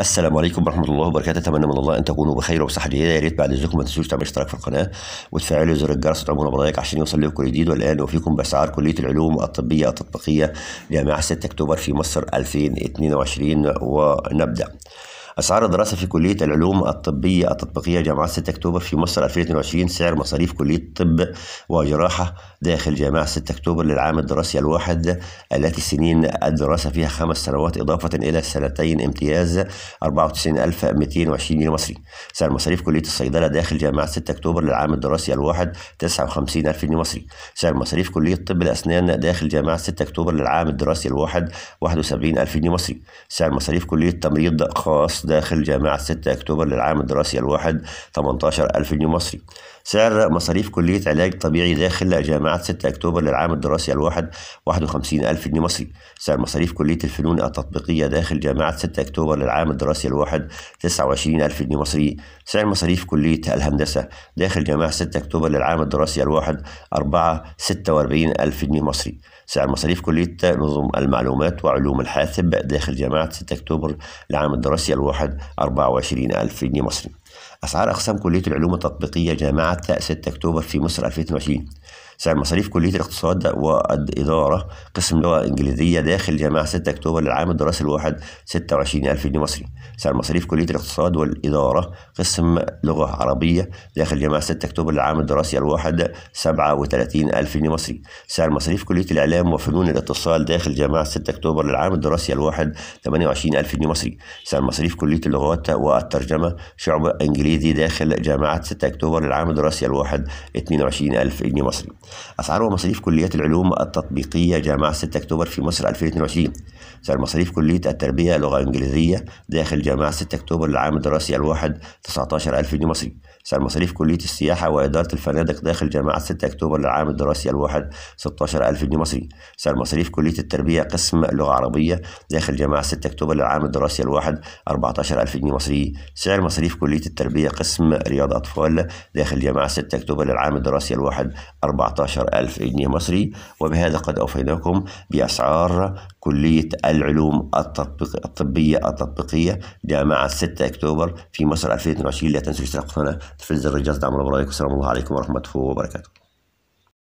السلام عليكم ورحمه الله وبركاته اتمنى من الله ان تكونوا بخير وبصحه جيده يا ريت بعد اذنكم ما تنسوش تعملوا اشتراك في القناه وتفعلوا زر الجرس وتعملوا بلايك عشان يوصل لكم كل جديد والان وفيكم باسعار كليه العلوم الطبيه التطبيقيه جامعه 6 اكتوبر في مصر 2022 ونبدا أسعار الدراسة في كلية العلوم الطبية التطبيقية جامعة 6 أكتوبر في مصر 2022 سعر مصاريف كلية طب وجراحة داخل جامعة 6 أكتوبر للعام الدراسي الواحد التي سنين الدراسة فيها خمس سنوات إضافة إلى سنتين امتياز 94220 جنيه مصري سعر مصاريف كلية الصيدلة داخل جامعة 6 أكتوبر للعام الدراسي الواحد 59000 جنيه مصري سعر مصاريف كلية طب الأسنان داخل جامعة 6 أكتوبر للعام الدراسي الواحد 71000 جنيه مصري سعر مصاريف كلية تمريض خاص داخل جامعة 6 أكتوبر للعام الدراسي الواحد 18 ألف جنيه مصري سعر مصاريف كلية علاج طبيعي داخل جامعة 6 أكتوبر للعام الدراسي الواحد 51 ألف جنيه مصري سعر مصاريف كلية الفنون التطبيقية داخل جامعة 6 أكتوبر للعام الدراسي الواحد 29 ألف جنيه مصري سعر مصاريف كلية الهندسة داخل جامعة 6 أكتوبر للعام الدراسي الواحد 4 46 ألف جنيه مصري سعر مصاريف كلية نظم المعلومات وعلوم الحاسب داخل جامعة 6 أكتوبر للعام الدراسي الواحد واحد ألف جنيه مصري أسعار أقسام كلية العلوم التطبيقية جامعة 6 أكتوبر في مصر 2022 سعر مصاريف كلية الاقتصاد والإدارة قسم لغة إنجليزية داخل جامعة 6 أكتوبر للعام الدراسي الواحد 26000 جنيه مصري سعر مصاريف كلية الاقتصاد والإدارة قسم لغة عربية داخل جامعة 6 أكتوبر للعام الدراسي الواحد 37000 جنيه مصري سعر مصاريف كلية الإعلام وفنون الاتصال داخل جامعة 6 أكتوبر للعام الدراسي الواحد 28000 جنيه مصري سعر مصاريف كلية اللغات والترجمة شعب إنجليزي داخل جامعة 6 أكتوبر للعام الدراسي الواحد 22000 جنيه مصري أسعار ومصاريف كليات العلوم التطبيقية جامعة 6 أكتوبر في مصر 2022 سعر مصاريف كلية التربية لغة إنجليزية داخل جامعة 6 أكتوبر للعام الدراسي الواحد 19 ألف جنيه مصري سعر مصاريف كلية السياحة وإدارة الفنادق داخل جامعة 6 أكتوبر للعام الدراسي الواحد 16 ألف جنيه مصري سعر مصاريف كلية التربية قسم لغة عربية داخل جامعة 6 أكتوبر للعام الدراسي الواحد 14 ألف جنيه مصري سعر مصاريف كلية التربية قسم رياض أطفال داخل جامعة 6 أكتوبر للعام الدراسي الواحد 14 14 ألف جنيه مصري وبهذا قد أوفيناكم بأسعار كلية العلوم التطبيق الطبية التطبيقية جامعة 6 أكتوبر في مصر 2022 لا تنسوا الاشتراك في القناة تفعيل زر الجرس دعم رأيكم السلام الله عليكم ورحمة الله وبركاته